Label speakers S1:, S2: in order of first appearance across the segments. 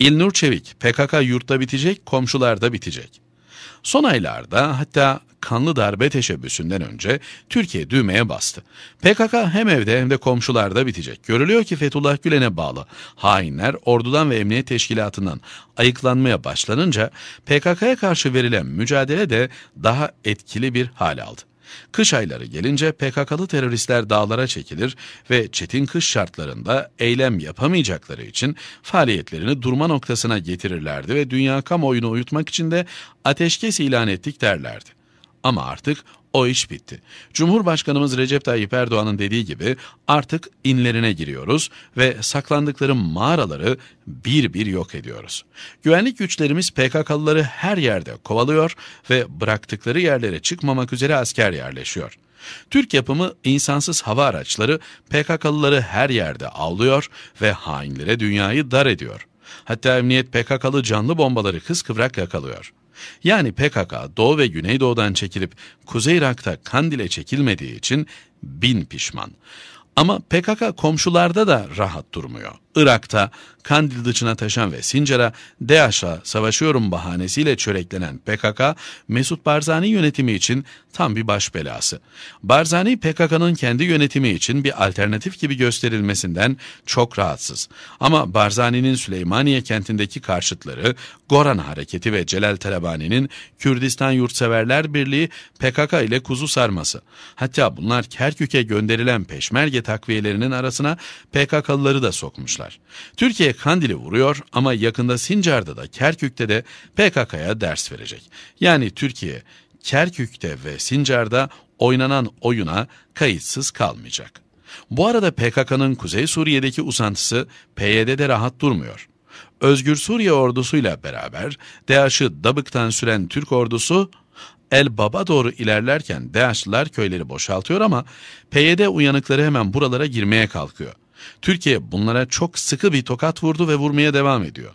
S1: İlnur Çevik, PKK yurtta bitecek, komşularda bitecek. Son aylarda hatta kanlı darbe teşebbüsünden önce Türkiye düğmeye bastı. PKK hem evde hem de komşularda bitecek. Görülüyor ki Fethullah Gülen'e bağlı hainler ordudan ve emniyet teşkilatından ayıklanmaya başlanınca PKK'ya karşı verilen mücadele de daha etkili bir hal aldı. Kış ayları gelince PKK'lı teröristler dağlara çekilir ve çetin kış şartlarında eylem yapamayacakları için faaliyetlerini durma noktasına getirirlerdi ve dünya kamuoyunu uyutmak için de ateşkes ilan ettik derlerdi. Ama artık o iş bitti. Cumhurbaşkanımız Recep Tayyip Erdoğan'ın dediği gibi artık inlerine giriyoruz ve saklandıkları mağaraları bir bir yok ediyoruz. Güvenlik güçlerimiz PKK'lıları her yerde kovalıyor ve bıraktıkları yerlere çıkmamak üzere asker yerleşiyor. Türk yapımı insansız hava araçları PKK'lıları her yerde avlıyor ve hainlere dünyayı dar ediyor. Hatta emniyet PKK'lı canlı bombaları kız kıskıvrak yakalıyor. Yani PKK Doğu ve Güneydoğu'dan çekilip Kuzey Irak'ta Kandil'e çekilmediği için bin pişman. Ama PKK komşularda da rahat durmuyor. Irak'ta Kandil dışına taşan ve Sincar'a DAEŞ'la savaşıyorum bahanesiyle çöreklenen PKK, Mesut Barzani yönetimi için tam bir baş belası. Barzani PKK'nın kendi yönetimi için bir alternatif gibi gösterilmesinden çok rahatsız. Ama Barzani'nin Süleymaniye kentindeki karşıtları Goran Hareketi ve Celal Talabani'nin Kürdistan Yurtseverler Birliği PKK ile kuzu sarması. Hatta bunlar Kerkük'e gönderilen peşmerge takviyelerinin arasına PKK'lıları da sokmuşlar başlar. Türkiye Kandil'i vuruyor ama yakında Sincar'da da Kerkük'te de PKK'ya ders verecek. Yani Türkiye Kerkük'te ve Sincar'da oynanan oyuna kayıtsız kalmayacak. Bu arada PKK'nın Kuzey Suriye'deki uzantısı PYD'de rahat durmuyor. Özgür Suriye ordusuyla beraber DAEŞ'ı Dabık'tan süren Türk ordusu El Baba doğru ilerlerken DAEŞ'lılar köyleri boşaltıyor ama PYD uyanıkları hemen buralara girmeye kalkıyor. Türkiye bunlara çok sıkı bir tokat vurdu ve vurmaya devam ediyor.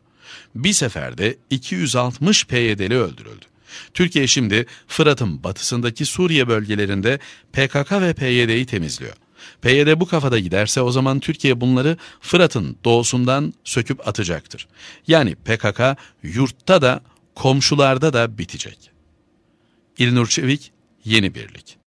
S1: Bir seferde 260 PYD'li öldürüldü. Türkiye şimdi Fırat'ın batısındaki Suriye bölgelerinde PKK ve PYD'yi temizliyor. PYD bu kafada giderse o zaman Türkiye bunları Fırat'ın doğusundan söküp atacaktır. Yani PKK yurtta da komşularda da bitecek. İlnur Çevik, Yeni Birlik